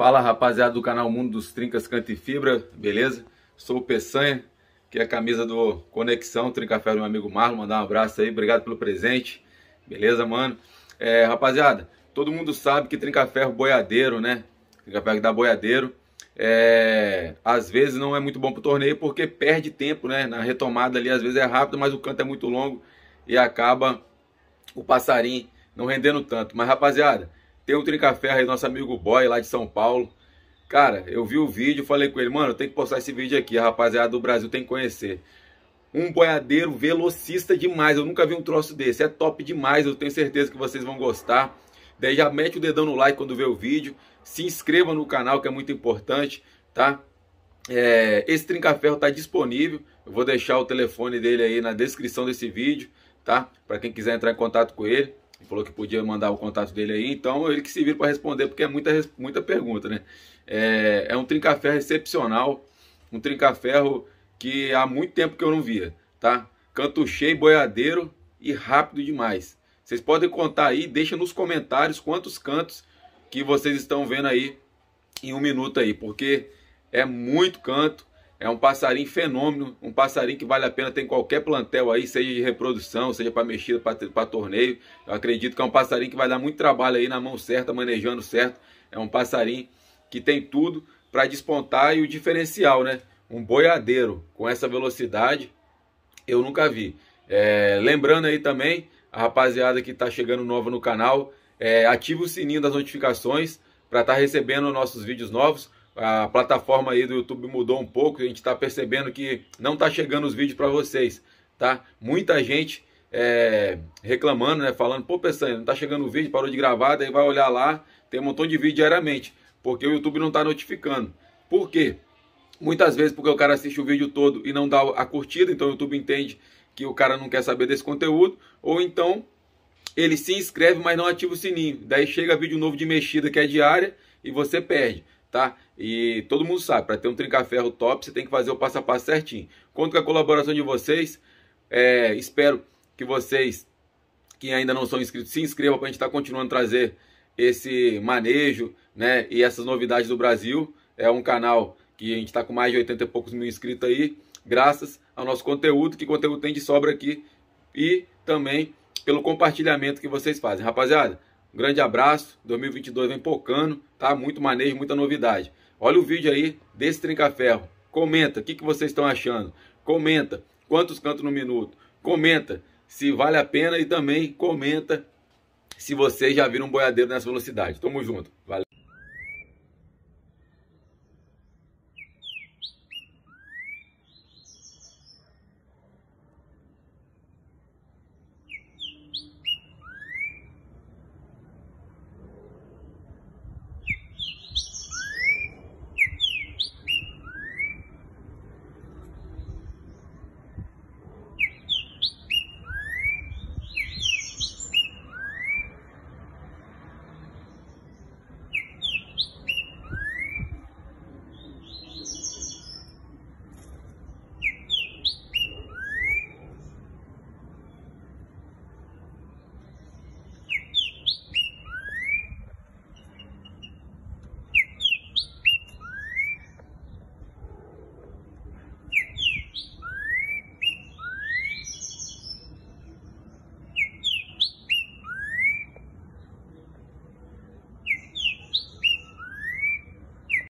Fala rapaziada do canal Mundo dos Trincas Canto e Fibra, beleza? Sou o Peçanha, que é a camisa do Conexão Trincafé do meu amigo Marlon. Mandar um abraço aí, obrigado pelo presente, beleza, mano? É, rapaziada, todo mundo sabe que Trincaferro boiadeiro, né? Trincaferro que dá boiadeiro. É, às vezes não é muito bom pro torneio porque perde tempo, né? Na retomada ali, às vezes é rápido, mas o canto é muito longo e acaba o passarinho não rendendo tanto. Mas, rapaziada, tem o Trincaferro aí, nosso amigo boy lá de São Paulo. Cara, eu vi o vídeo, falei com ele, mano, tem que postar esse vídeo aqui, a rapaziada do Brasil tem que conhecer. Um boiadeiro velocista demais, eu nunca vi um troço desse, é top demais, eu tenho certeza que vocês vão gostar. Daí já mete o dedão no like quando vê o vídeo, se inscreva no canal que é muito importante, tá? É, esse trincaferro está disponível, eu vou deixar o telefone dele aí na descrição desse vídeo, tá? Para quem quiser entrar em contato com ele falou que podia mandar o contato dele aí, então ele que se vira para responder, porque é muita, muita pergunta, né? É, é um trincaferro excepcional, um trincaferro que há muito tempo que eu não via, tá? Canto cheio, boiadeiro e rápido demais. Vocês podem contar aí, deixa nos comentários quantos cantos que vocês estão vendo aí em um minuto aí, porque é muito canto, é um passarinho fenômeno, um passarinho que vale a pena ter em qualquer plantel aí, seja de reprodução, seja para mexida, para torneio. Eu acredito que é um passarinho que vai dar muito trabalho aí na mão certa, manejando certo. É um passarinho que tem tudo para despontar e o diferencial, né? Um boiadeiro com essa velocidade, eu nunca vi. É, lembrando aí também, a rapaziada que está chegando nova no canal, é, ativa o sininho das notificações para estar tá recebendo nossos vídeos novos a plataforma aí do YouTube mudou um pouco, a gente está percebendo que não está chegando os vídeos para vocês, tá? Muita gente é, reclamando, né? Falando, pô, Peçanha, não está chegando o vídeo, parou de gravar, daí vai olhar lá, tem um montão de vídeo diariamente, porque o YouTube não está notificando. Por quê? Muitas vezes porque o cara assiste o vídeo todo e não dá a curtida, então o YouTube entende que o cara não quer saber desse conteúdo, ou então ele se inscreve, mas não ativa o sininho. Daí chega vídeo novo de mexida que é diária e você perde tá? E todo mundo sabe, para ter um trinca-ferro top, você tem que fazer o passo a passo certinho. Conto com a colaboração de vocês. É, espero que vocês que ainda não são inscritos se inscrevam para a gente estar tá continuando a trazer esse manejo, né? E essas novidades do Brasil. É um canal que a gente está com mais de 80 e poucos mil inscritos aí, graças ao nosso conteúdo, que conteúdo tem de sobra aqui e também pelo compartilhamento que vocês fazem. Rapaziada, um grande abraço. 2022 vem pocando, tá? Muito manejo, muita novidade. Olha o vídeo aí desse trinca-ferro. Comenta o que, que vocês estão achando. Comenta quantos cantos no minuto. Comenta se vale a pena e também comenta se vocês já viram um boiadeiro nessa velocidade. Tamo junto. Valeu.